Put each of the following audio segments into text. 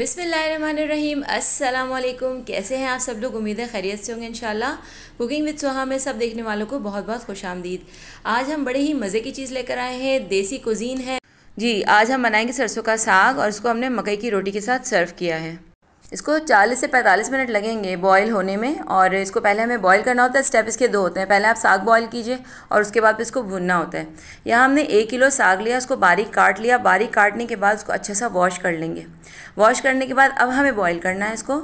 बिसमीम अल्लाम कैसे हैं आप सब लोग उम्मीद है खैरियत से होंगे इन कुकिंग विद सुहा में सब देखने वालों को बहुत बहुत खुश आमदीद आज हम बड़े ही मज़े की चीज़ लेकर आए हैं देसी कुजीन है जी आज हम बनाएंगे सरसों का साग और इसको हमने मकई की रोटी के साथ सर्व किया है इसको 40 से 45 मिनट लगेंगे बॉयल होने में और इसको पहले हमें बॉयल करना होता है स्टेप इसके दो होते हैं पहले आप साग बॉयल कीजिए और उसके बाद इसको भुनना होता है यहाँ हमने एक किलो साग लिया उसको बारीक काट लिया बारीक काटने के बाद उसको अच्छा सा वॉश कर लेंगे वॉश करने के बाद अब हमें बॉयल करना है इसको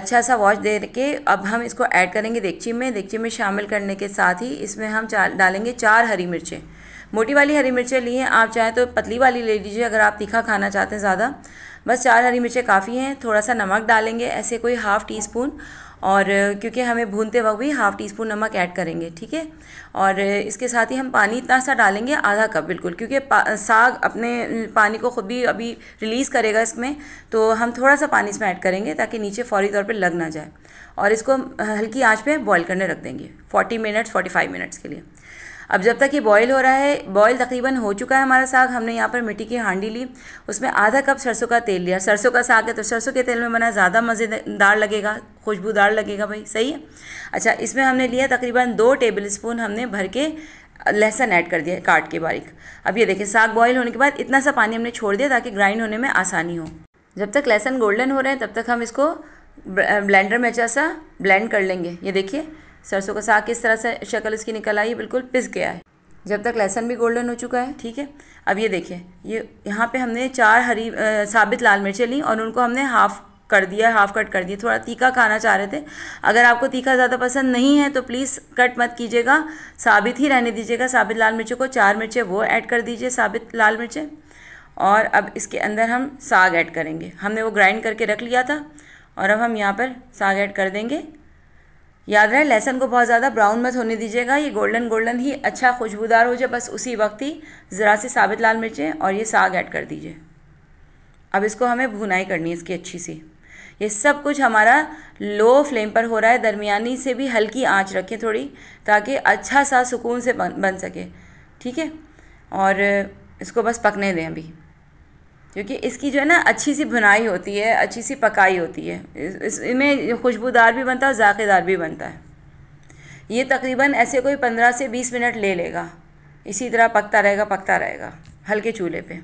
अच्छा सा वॉश दे के अब हम इसको ऐड करेंगे देगची में देगची में शामिल करने के साथ ही इसमें हम चार डालेंगे चार हरी मिर्चें मोटी वाली हरी मिर्चें ली हैं आप चाहें तो पतली वाली ले लीजिए अगर आप तीखा खाना चाहते हैं ज़्यादा बस चार हरी मिर्चें काफ़ी हैं थोड़ा सा नमक डालेंगे ऐसे कोई हाफ़ टी स्पून और क्योंकि हमें भूनते वक्त भी हाफ़ टी स्पून नमक ऐड करेंगे ठीक है और इसके साथ ही हम पानी इतना सा डालेंगे आधा कप बिल्कुल क्योंकि साग अपने पानी को खुद भी अभी रिलीज़ करेगा इसमें तो हम थोड़ा सा पानी इसमें ऐड करेंगे ताकि नीचे फौरी तौर पर लग ना जाए और इसको हल्की आँच पर बॉयल करने रख देंगे forty minutes forty five minutes के लिए अब जब तक ये बॉयल हो रहा है बॉयल तकरीबन हो चुका है हमारा साग हमने यहाँ पर मिट्टी की हांडी ली उसमें आधा कप सरसों का तेल लिया सरसों का साग है तो सरसों के तेल में बना ज़्यादा मज़ेदार लगेगा खुशबूदार लगेगा भाई सही है अच्छा इसमें हमने लिया तकरीबन दो टेबल स्पून हमने भर के लहसन ऐड कर दिया काट के बारीक अब ये देखिए साग बॉयल होने के बाद इतना सा पानी हमने छोड़ दिया ताकि ग्राइंड होने में आसानी हो जब तक लहसन गोल्डन हो रहे हैं तब तक हम इसको ब्लेंडर में अच्छा सा ब्लेंड कर लेंगे ये देखिए सरसों का साग किस तरह से शक्ल इसकी निकल आई बिल्कुल पिस गया है जब तक लहसन भी गोल्डन हो चुका है ठीक है अब ये देखिए ये यहाँ पे हमने चार हरी आ, साबित लाल मिर्चें ली और उनको हमने हाफ कर दिया हाफ कट कर दिया थोड़ा तीखा खाना चाह रहे थे अगर आपको तीखा ज़्यादा पसंद नहीं है तो प्लीज़ कट मत कीजिएगा साबित ही रहने दीजिएगा साबित लाल मिर्चों को चार मिर्चें वो ऐड कर दीजिए साबित लाल मिर्चें और अब इसके अंदर हम साग ऐड करेंगे हमने वो ग्राइंड करके रख लिया था और अब हम यहाँ पर साग ऐड कर देंगे याद रहे लहसन को बहुत ज़्यादा ब्राउन मत होने दीजिएगा ये गोल्डन गोल्डन ही अच्छा खुशबूदार हो जाए बस उसी वक्त ही ज़रा सी साबित लाल मिर्चें और ये साग ऐड कर दीजिए अब इसको हमें भुनाई करनी है इसकी अच्छी सी ये सब कुछ हमारा लो फ्लेम पर हो रहा है दरमियानी से भी हल्की आंच रखें थोड़ी ताकि अच्छा सा सुकून से बन बन सके ठीक है और इसको बस पकने दें अभी क्योंकि इसकी जो है ना अच्छी सी भुनाई होती है अच्छी सी पकाई होती है इसमें इस खुशबूदार भी बनता है और ज़ायकेदार भी बनता है ये तकरीबन ऐसे कोई पंद्रह से बीस मिनट ले लेगा इसी तरह पकता रहेगा पकता रहेगा हल्के चूल्हे पे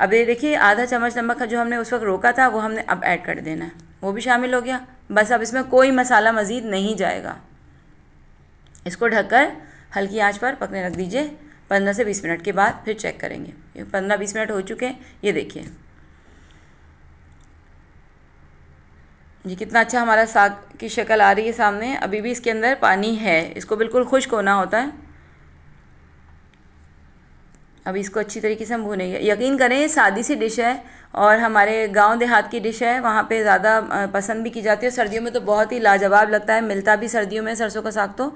अब ये देखिए आधा चम्मच नमक का जो हमने उस वक्त रोका था वो हमने अब ऐड कर देना है वो भी शामिल हो गया बस अब इसमें कोई मसाला मज़ीद नहीं जाएगा इसको ढककर हल्की आंच पर पकने रख दीजिए पंद्रह से बीस मिनट के बाद फिर चेक करेंगे पंद्रह बीस मिनट हो चुके हैं ये देखिए ये कितना अच्छा हमारा साग की शक्ल आ रही है सामने अभी भी इसके अंदर पानी है इसको बिल्कुल खुश्क होना होता है अब इसको अच्छी तरीके से हम भूनेंगे यकीन करें ये सादी सी डिश है और हमारे गांव देहात की डिश है वहाँ पे ज़्यादा पसंद भी की जाती है सर्दियों में तो बहुत ही लाजवाब लगता है मिलता भी सर्दियों में सरसों का साग तो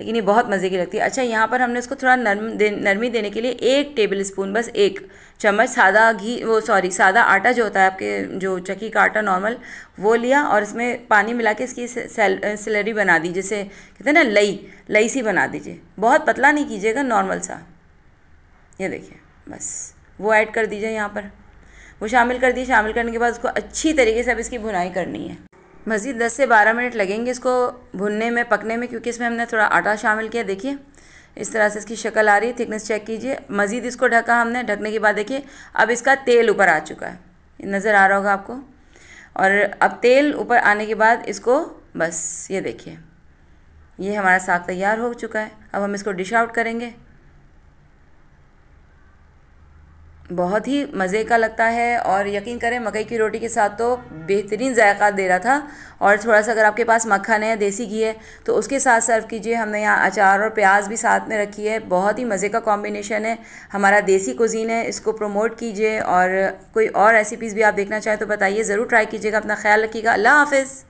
लेकिन ये बहुत मज़े की लगती है अच्छा यहाँ पर हमने इसको थोड़ा नरम दे, नरमी देने के लिए एक टेबल स्पून बस एक चम्मच सादा घी वो सॉरी सादा आटा जो होता है आपके जो चक्की का आटा नॉर्मल वो लिया और इसमें पानी मिला के इसकी सैलरी बना दी जैसे कहते हैं ना लई लई सी बना दीजिए बहुत पतला नहीं कीजिएगा नॉर्मल सा ये देखिए बस वो ऐड कर दीजिए यहाँ पर वो शामिल कर दिए शामिल करने के बाद उसको अच्छी तरीके से अब इसकी भुनाई करनी है मज़ीद दस से बारह मिनट लगेंगे इसको भुनने में पकने में क्योंकि इसमें हमने थोड़ा आटा शामिल किया देखिए इस तरह से इसकी शक्ल आ रही है थिकनेस चेक कीजिए मज़ीद इसको ढका हमने ढकने के बाद देखिए अब इसका तेल ऊपर आ चुका है नज़र आ रहा होगा आपको और अब तेल ऊपर आने के बाद इसको बस ये देखिए ये हमारा साग तैयार हो चुका है अब हम इसको डिश आउट करेंगे बहुत ही मज़े का लगता है और यकीन करें मकई की रोटी के साथ तो बेहतरीन जायका दे रहा था और थोड़ा सा अगर आपके पास मक्खन है देसी घी है तो उसके साथ सर्व कीजिए हमने यहाँ अचार और प्याज भी साथ में रखी है बहुत ही मज़े का कॉम्बिनेशन है हमारा देसी कुजीन है इसको प्रमोट कीजिए और कोई और रेसिपीज़ भी आप देखना चाहें तो बताइए ज़रूर ट्राई कीजिएगा अपना ख्याल रखिएगा अल्लाह हाफिज़